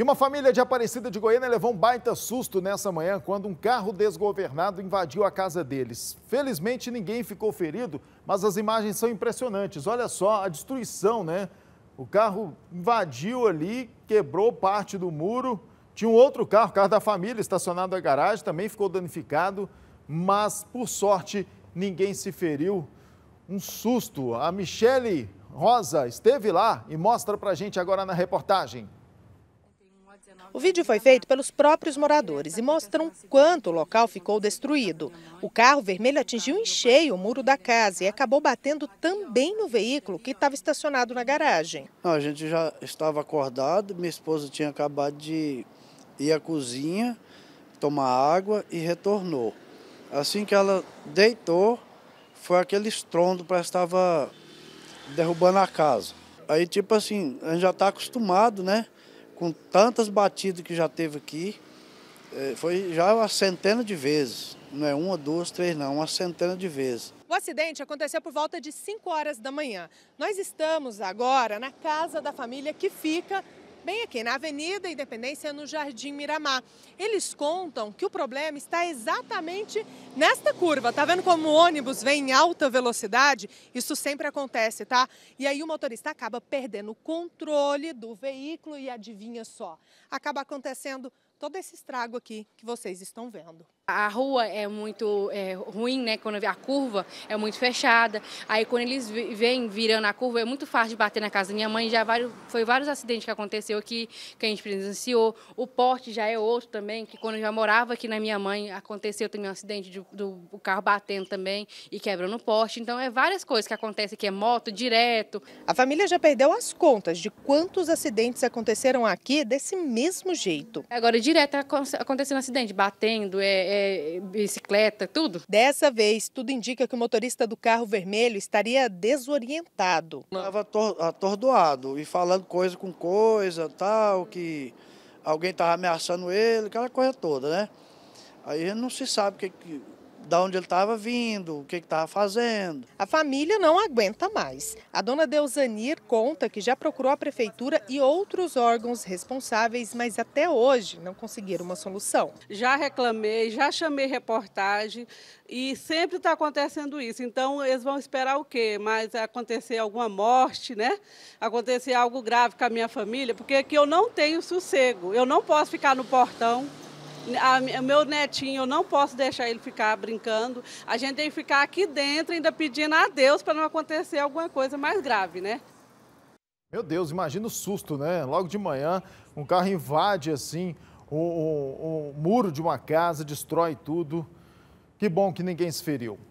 E uma família de Aparecida de Goiânia levou um baita susto nessa manhã quando um carro desgovernado invadiu a casa deles. Felizmente ninguém ficou ferido, mas as imagens são impressionantes. Olha só a destruição, né? O carro invadiu ali, quebrou parte do muro. Tinha um outro carro, carro da família, estacionado na garagem, também ficou danificado, mas por sorte ninguém se feriu. Um susto. A Michele Rosa esteve lá e mostra pra gente agora na reportagem. O vídeo foi feito pelos próprios moradores e mostram quanto o local ficou destruído. O carro vermelho atingiu em cheio o muro da casa e acabou batendo também no veículo que estava estacionado na garagem. Não, a gente já estava acordado, minha esposa tinha acabado de ir à cozinha, tomar água e retornou. Assim que ela deitou, foi aquele estrondo, para estava derrubando a casa. Aí, tipo assim, a gente já está acostumado, né? com tantas batidas que já teve aqui, é, foi já uma centena de vezes. Não é uma, duas, três, não, uma centena de vezes. O acidente aconteceu por volta de 5 horas da manhã. Nós estamos agora na casa da família que fica bem aqui na Avenida Independência, no Jardim Miramar. Eles contam que o problema está exatamente nesta curva. Tá vendo como o ônibus vem em alta velocidade? Isso sempre acontece, tá? E aí o motorista acaba perdendo o controle do veículo e adivinha só, acaba acontecendo todo esse estrago aqui que vocês estão vendo. A rua é muito é, ruim, né? Quando a curva é muito fechada. Aí quando eles vêm virando a curva, é muito fácil de bater na casa da minha mãe. Já vários, foi vários acidentes que aconteceu aqui, que a gente presenciou. O porte já é outro também, que quando eu já morava aqui na minha mãe, aconteceu também um acidente de, do, carro batendo também e quebrando o porte. Então é várias coisas que acontecem aqui, é moto direto. A família já perdeu as contas de quantos acidentes aconteceram aqui desse mesmo jeito. Agora, de direto acontecendo acidente, batendo, é, é, bicicleta, tudo. Dessa vez, tudo indica que o motorista do carro vermelho estaria desorientado. Estava atordoado e falando coisa com coisa, tal, que alguém estava ameaçando ele, aquela coisa toda, né? Aí não se sabe o que, da onde ele estava vindo, o que estava fazendo. A família não aguenta mais. A dona Deusanir conta que já procurou a prefeitura e outros órgãos responsáveis, mas até hoje não conseguiram uma solução. Já reclamei, já chamei reportagem e sempre está acontecendo isso. Então eles vão esperar o quê? Mas acontecer alguma morte, né? Acontecer algo grave com a minha família, porque aqui eu não tenho sossego. Eu não posso ficar no portão o meu netinho, eu não posso deixar ele ficar brincando. A gente tem que ficar aqui dentro, ainda pedindo a Deus para não acontecer alguma coisa mais grave, né? Meu Deus, imagina o susto, né? Logo de manhã, um carro invade assim o, o, o muro de uma casa, destrói tudo. Que bom que ninguém se feriu.